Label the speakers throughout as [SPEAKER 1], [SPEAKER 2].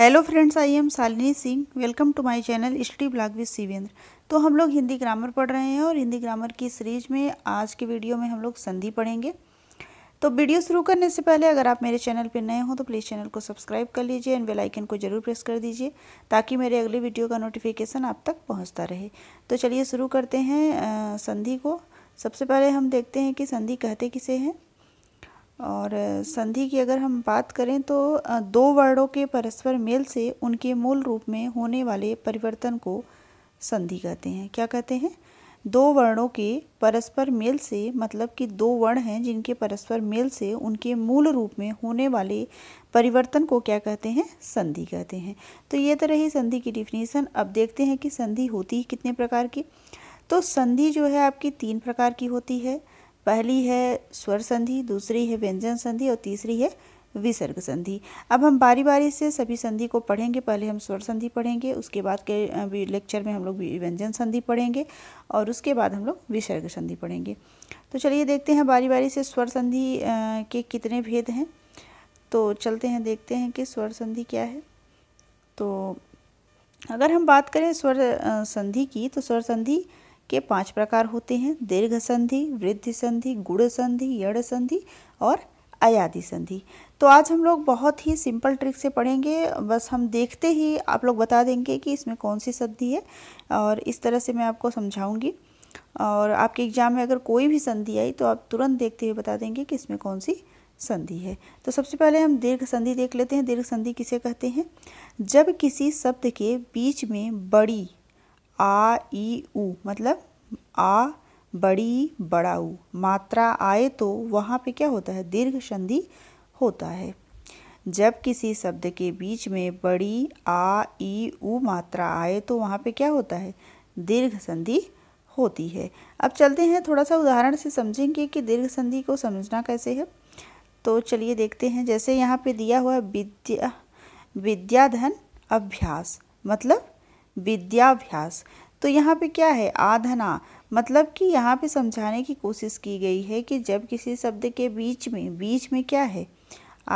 [SPEAKER 1] hello friends I am Salini Singh welcome to my channel study blog with Shivendra तो हम लोग Hindi grammar पढ़ रहे हैं और हिंदी ग्रामर की सीरीज में आज के वीडियो में हम लोग संधि पढ़ेंगे तो वीडियो शुरू करने से पहले अगर आप मेरे चैनल पर नए हो तो प्लीज़ चैनल को सब्सक्राइब कर लीजिए एंड बेलाइकन को जरूर प्रेस कर दीजिए ताकि मेरे अगले वीडियो का नोटिफिकेशन आप तक पहुँचता रहे तो चलिए शुरू करते हैं संधि को सबसे पहले हम देखते हैं कि संधि कहते किसे हैं और संधि की अगर हम बात करें तो दो वर्णों के परस्पर मेल से उनके मूल रूप में होने वाले परिवर्तन को संधि कहते हैं क्या कहते हैं दो वर्णों के परस्पर मेल से मतलब कि दो वर्ण हैं जिनके परस्पर मेल से उनके मूल रूप में होने वाले परिवर्तन को क्या कहते हैं संधि कहते हैं तो ये तो रही संधि की डिफिनीसन अब देखते हैं कि संधि होती कितने प्रकार की तो संधि जो है आपकी तीन प्रकार की होती है पहली है स्वर संधि दूसरी है व्यंजन संधि और तीसरी है विसर्ग संधि अब हम बारी बारी से सभी संधि को पढ़ेंगे पहले हम स्वर संधि पढ़ेंगे उसके बाद के लेक्चर में हम लोग व्यंजन संधि पढ़ेंगे और उसके बाद हम लोग विसर्ग संधि पढ़ेंगे तो चलिए देखते हैं बारी बारी से स्वर संधि के कितने भेद हैं तो चलते हैं देखते हैं कि स्वर संधि क्या है तो अगर हम बात करें स्वर संधि की तो स्वर संधि के पांच प्रकार होते हैं दीर्घ संधि वृद्धि संधि गुड़ संधि यड़ संधि और अयादि संधि तो आज हम लोग बहुत ही सिंपल ट्रिक से पढ़ेंगे बस हम देखते ही आप लोग बता देंगे कि इसमें कौन सी संधि है और इस तरह से मैं आपको समझाऊंगी और आपके एग्ज़ाम में अगर कोई भी संधि आई तो आप तुरंत देखते हुए बता देंगे कि इसमें कौन सी संधि है तो सबसे पहले हम दीर्घ संधि देख लेते हैं दीर्घ संधि किसे कहते हैं जब किसी शब्द के बीच में बड़ी आ ई ऊ मतलब आ बड़ी बड़ा ऊ मात्रा आए तो वहाँ पे क्या होता है दीर्घ संधि होता है जब किसी शब्द के बीच में बड़ी आ ई उ मात्रा आए तो वहाँ पे क्या होता है दीर्घ संधि होती है अब चलते हैं थोड़ा सा उदाहरण से समझेंगे कि दीर्घ संधि को समझना कैसे है तो चलिए देखते हैं जैसे यहाँ पे दिया हुआ विद्या विद्याधन अभ्यास मतलब विद्याभ्यास तो यहाँ पे क्या है आधना मतलब कि यहाँ पे समझाने की कोशिश की गई है कि जब किसी शब्द के बीच में बीच में क्या है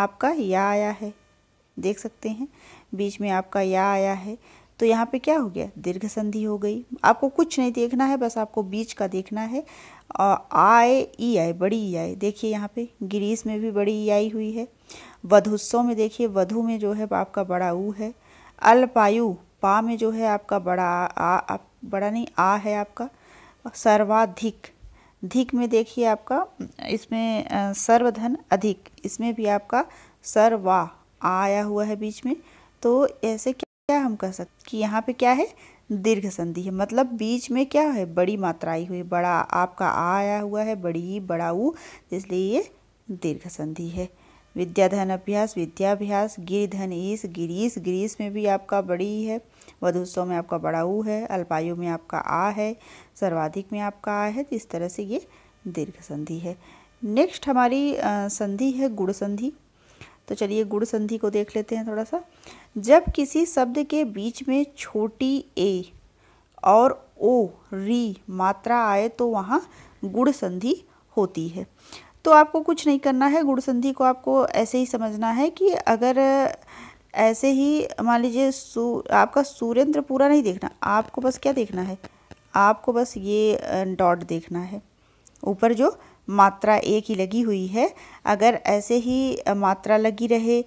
[SPEAKER 1] आपका या आया है देख सकते हैं बीच में आपका या आया है तो यहाँ पे क्या हो गया दीर्घ संधि हो गई आपको कुछ नहीं देखना है बस आपको बीच का देखना है आए ई आए बड़ी ई आए देखिए यहाँ पे ग्रीस में भी बड़ी ई आई हुई है वधुस्सों में देखिए वधु में जो है आपका बड़ा ऊ है अल्पायु पा में जो है आपका बड़ा आ, आ बड़ा नहीं आ है आपका सर्वाधिक धिक में देखिए आपका इसमें सर्वधन अधिक इसमें भी आपका सर्वा आया हुआ है बीच में तो ऐसे क्या हम कह सकते कि यहाँ पे क्या है दीर्घ संधि है मतलब बीच में क्या है बड़ी मात्रा आई हुई बड़ा आपका आ आया हुआ है बड़ी बड़ा ऊ इसलिए ये दीर्घ संधि है विद्याधन अभ्यास विद्याभ्यास गिरिधन ईस गिरीस ग्रीस में भी आपका बड़ी है वधुत्सव में आपका बड़ा ऊ है अल्पायु में आपका आ है सर्वाधिक में आपका आ है तो इस तरह से ये दीर्घ संधि है नेक्स्ट हमारी संधि है गुड़ संधि तो चलिए गुड़ संधि को देख लेते हैं थोड़ा सा जब किसी शब्द के बीच में छोटी ए और ओ री मात्रा आए तो वहाँ गुड़ संधि होती है तो आपको कुछ नहीं करना है गुड़ संधि को आपको ऐसे ही समझना है कि अगर ऐसे ही मान लीजिए सू आपका सूर्यंत्र पूरा नहीं देखना आपको बस क्या देखना है आपको बस ये डॉट देखना है ऊपर जो मात्रा एक ही लगी हुई है अगर ऐसे ही मात्रा लगी रहे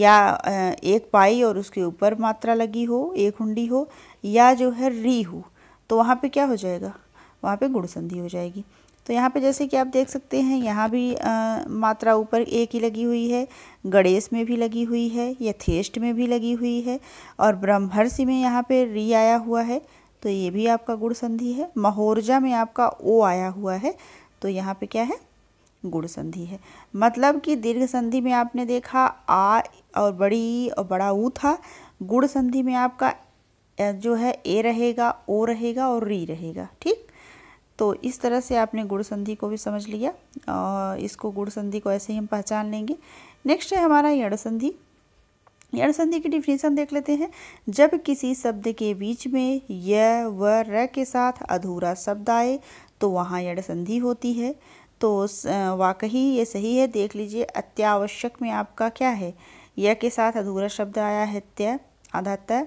[SPEAKER 1] या एक पाई और उसके ऊपर मात्रा लगी हो एक हुंडी हो या जो है री हो तो वहाँ पे क्या हो जाएगा वहाँ पे गुड़संधि हो जाएगी तो यहाँ पे जैसे कि आप देख सकते हैं यहाँ भी आ, मात्रा ऊपर ए की लगी हुई है गणेश में भी लगी हुई है यथेष्ट में भी लगी हुई है और ब्रह्मर्षि में यहाँ पे री आया हुआ है तो ये भी आपका गुड़ संधि है महोर्जा में आपका ओ आया हुआ है तो यहाँ पे क्या है गुड़ संधि है मतलब कि दीर्घ संधि में आपने देखा आ और बड़ी और बड़ा ऊ था गुड़ संधि में आपका जो है ए रहेगा ओ रहेगा और री रहेगा ठीक तो इस तरह से आपने गुड़ संधि को भी समझ लिया और इसको गुड़ संधि को ऐसे ही हम पहचान लेंगे नेक्स्ट है हमारा यण संधि यण संधि की डिफिनेशन देख लेते हैं जब किसी शब्द के बीच में य व र के साथ अधूरा शब्द आए तो वहाँ यण संधि होती है तो वाकई ये सही है देख लीजिए अत्यावश्यक में आपका क्या है य के साथ अधूरा शब्द आया है त्य आधा तय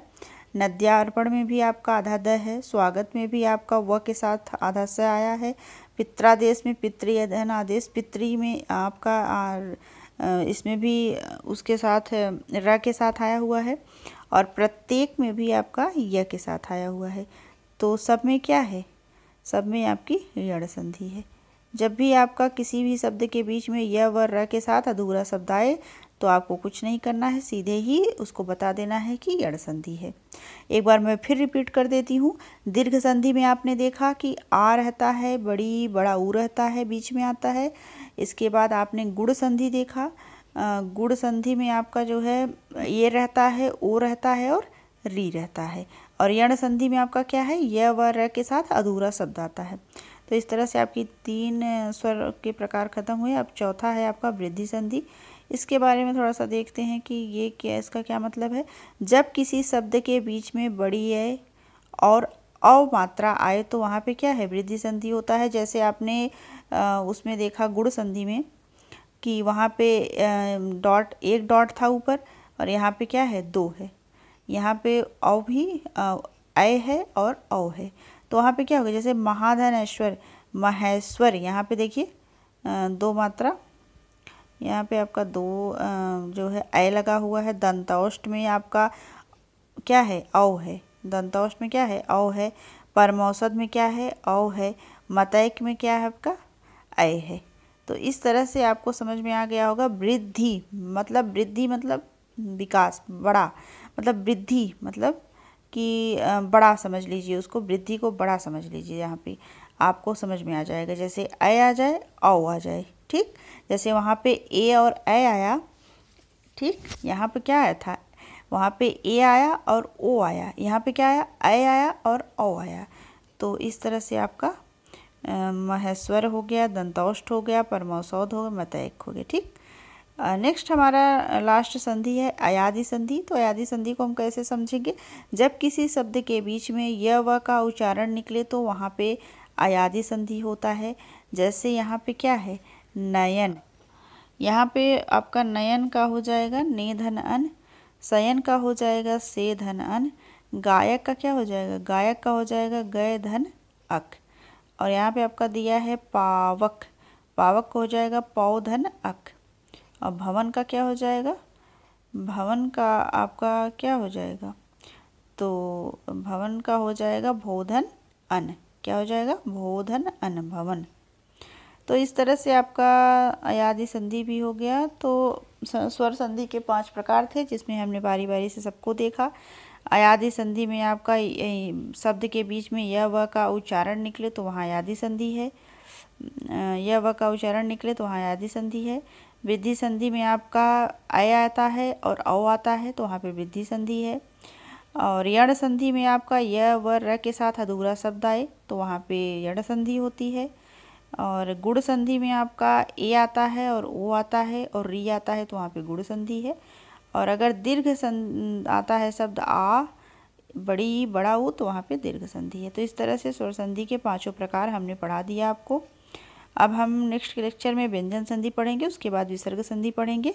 [SPEAKER 1] नद्यार्पण में भी आपका आधा द है स्वागत में भी आपका व के साथ आधा स आया है पित्रादेश में पितृ धन आदेश पितृ में आपका इसमें भी उसके साथ र के साथ आया हुआ है और प्रत्येक में भी आपका य के साथ आया हुआ है तो सब में क्या है सब में आपकी यण संधि है जब भी आपका किसी भी शब्द के बीच में यह व र के साथ अधूरा शब्द आए तो आपको कुछ नहीं करना है सीधे ही उसको बता देना है कि यड़ संधि है एक बार मैं फिर रिपीट कर देती हूँ दीर्घ संधि में आपने देखा कि आ रहता है बड़ी बड़ा ऊ रहता है बीच में आता है इसके बाद आपने गुड़ संधि देखा गुड़ संधि में आपका जो है ये रहता है ओ रहता है और री रहता है और यण संधि में आपका क्या है य व र के साथ अधूरा शब्द आता है तो इस तरह से आपकी तीन स्वर के प्रकार खत्म हुए अब चौथा है आपका वृद्धि संधि इसके बारे में थोड़ा सा देखते हैं कि ये क्या इसका क्या मतलब है जब किसी शब्द के बीच में बड़ी है और औ मात्रा आए तो वहाँ पे क्या है वृद्धि संधि होता है जैसे आपने उसमें देखा गुड़ संधि में कि वहाँ पे डॉट एक डॉट था ऊपर और यहाँ पे क्या है दो है यहाँ पे अव भी अय है और अव है तो वहाँ पे क्या होगा जैसे महाधनेश्वर महेश्वर यहाँ पे देखिए दो मात्रा यहाँ पे आपका दो जो है ए लगा हुआ है दंताउष्ट में आपका क्या है औ है दंताउष्ट में क्या है औ है परमौसद में क्या है औ है मतैक में क्या है आपका आय है तो इस तरह से आपको समझ में आ गया होगा वृद्धि मतलब वृद्धि मतलब विकास बड़ा मतलब वृद्धि मतलब कि बड़ा समझ लीजिए उसको वृद्धि को बड़ा समझ लीजिए यहाँ पे आपको समझ में आ जाएगा जैसे अय आ जाए औ आ जाए ठीक जैसे वहाँ पे ए और ए आया ठीक यहाँ पे क्या आया था वहाँ पे ए आया और ओ आया यहाँ पे क्या आया ए आया और ओ आया तो इस तरह से आपका महेश्वर हो गया दंतौष्ट हो गया परमौसौद हो गया मतैक हो गया ठीक नेक्स्ट हमारा लास्ट संधि है अयादि संधि तो अयादि संधि को हम कैसे समझेंगे जब किसी शब्द के बीच में य व का उच्चारण निकले तो वहाँ पे अयादि संधि होता है जैसे यहाँ पे क्या है नयन यहाँ पे आपका नयन का हो जाएगा ने धन अन सयन का हो जाएगा से धन अन गायक का क्या हो जाएगा गायक का हो जाएगा गय धन अक और यहाँ पे आपका दिया है पावक पावक का हो जाएगा पौ धन अक और भवन का क्या हो जाएगा भवन का आपका क्या हो जाएगा तो भवन का हो जाएगा भोधन अन क्या हो जाएगा भोधन अन भवन तो इस तरह से आपका अयादि संधि भी हो गया तो स्वर संधि के पांच प्रकार थे जिसमें हमने बारी बारी से सबको देखा अयादि संधि में आपका शब्द के बीच में यह व का उच्चारण निकले तो वहाँ अयादी संधि है यह व का उच्चारण निकले तो वहाँ अयादी संधि है वृद्धि संधि में आपका अय आता है और औ आता है तो वहाँ पर वृद्धि संधि है और यण संधि में आपका य व र के साथ अधूरा शब्द आए तो वहाँ पे यण संधि होती है और गुड़ संधि में आपका ए आता है और ओ आता है और री आता है तो वहाँ पे गुड़ संधि है और अगर दीर्घ सं आता है शब्द आ बड़ी बड़ा ऊ तो वहाँ पे दीर्घ संधि है तो इस तरह से स्वर संधि के पांचों प्रकार हमने पढ़ा दिया आपको अब हम नेक्स्ट लेक्चर में व्यंजन संधि पढ़ेंगे उसके बाद विसर्ग संधि पढ़ेंगे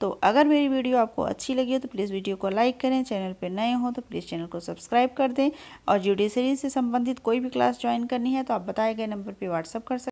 [SPEAKER 1] तो अगर मेरी वीडियो आपको अच्छी लगी हो तो प्लीज़ वीडियो को लाइक करें चैनल पर नए हो तो प्लीज़ चैनल को सब्सक्राइब कर दें और जुडिशरी से संबंधित कोई भी क्लास ज्वाइन करनी है तो आप बताए गए नंबर पर व्हाट्सअप कर सकते